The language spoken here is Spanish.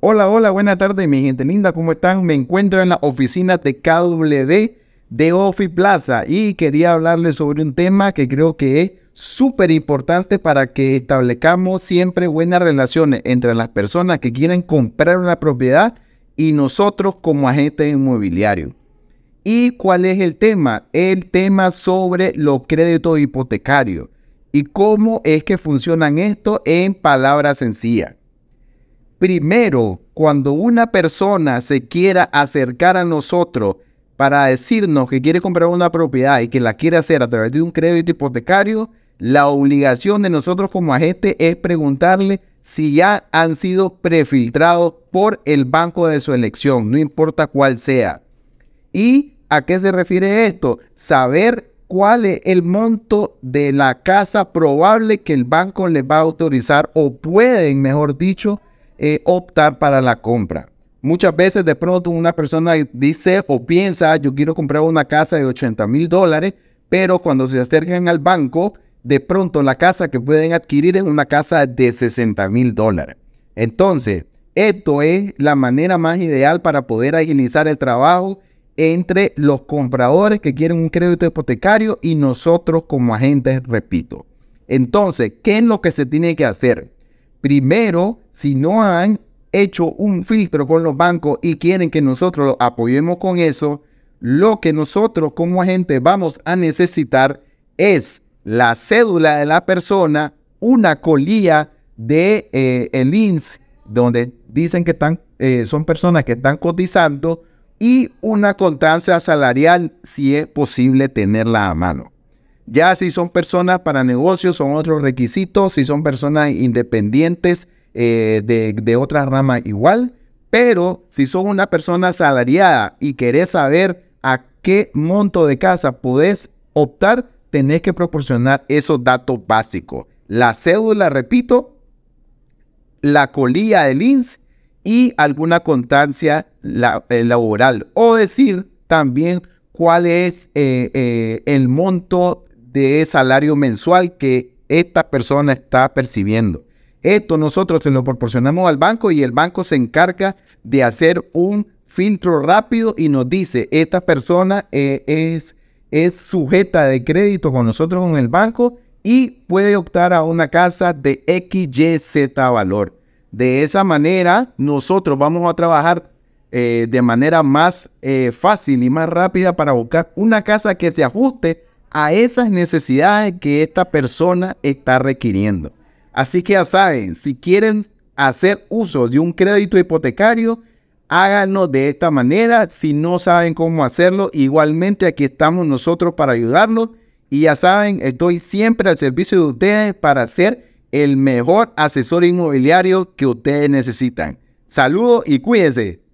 Hola, hola, buena tarde, mi gente linda, ¿cómo están? Me encuentro en la oficina de KWD de Office Plaza y quería hablarles sobre un tema que creo que es súper importante para que establezcamos siempre buenas relaciones entre las personas que quieren comprar una propiedad y nosotros como agentes inmobiliarios. ¿Y cuál es el tema? El tema sobre los créditos hipotecarios y cómo es que funcionan esto en palabras sencillas. Primero, cuando una persona se quiera acercar a nosotros para decirnos que quiere comprar una propiedad y que la quiere hacer a través de un crédito hipotecario, la obligación de nosotros como agente es preguntarle si ya han sido prefiltrados por el banco de su elección, no importa cuál sea. ¿Y a qué se refiere esto? Saber cuál es el monto de la casa probable que el banco les va a autorizar o pueden, mejor dicho, eh, optar para la compra. Muchas veces de pronto una persona dice o piensa, yo quiero comprar una casa de 80 mil dólares, pero cuando se acercan al banco, de pronto la casa que pueden adquirir es una casa de 60 mil dólares. Entonces, esto es la manera más ideal para poder agilizar el trabajo entre los compradores que quieren un crédito hipotecario y nosotros como agentes, repito. Entonces, ¿qué es lo que se tiene que hacer? primero, si no han hecho un filtro con los bancos y quieren que nosotros los apoyemos con eso, lo que nosotros como agente vamos a necesitar es la cédula de la persona, una colía de eh, el INS, donde dicen que eh, son personas que están cotizando, y una constancia salarial, si es posible tenerla a mano. Ya si son personas para negocios, son otros requisitos. Si son personas independientes eh, de, otra rama, igual. Pero si son una persona asalariada y querés saber a qué monto de casa podés optar, tenés que proporcionar esos datos básicos. La cédula, repito, la colilla del INS y alguna constancia eh, laboral. O decir también cuál es eh, el monto de salario mensual que esta persona está percibiendo. Esto nosotros se lo proporcionamos al banco y el banco se encarga de hacer un filtro rápido y nos dice, esta persona eh, es, es sujeta de crédito con nosotros con el banco y puede optar a una casa de XYZ valor. De esa manera, nosotros vamos a trabajar eh, de manera más eh, fácil y más rápida para buscar una casa que se ajuste a esas necesidades que esta persona está requiriendo. Así que ya saben, si quieren hacer uso de un crédito hipotecario, háganlo de esta manera. Si no saben cómo hacerlo, igualmente aquí estamos nosotros para ayudarlos. Y ya saben, estoy siempre al servicio de ustedes para ser el mejor asesor inmobiliario que ustedes necesitan. Saludos y cuídense.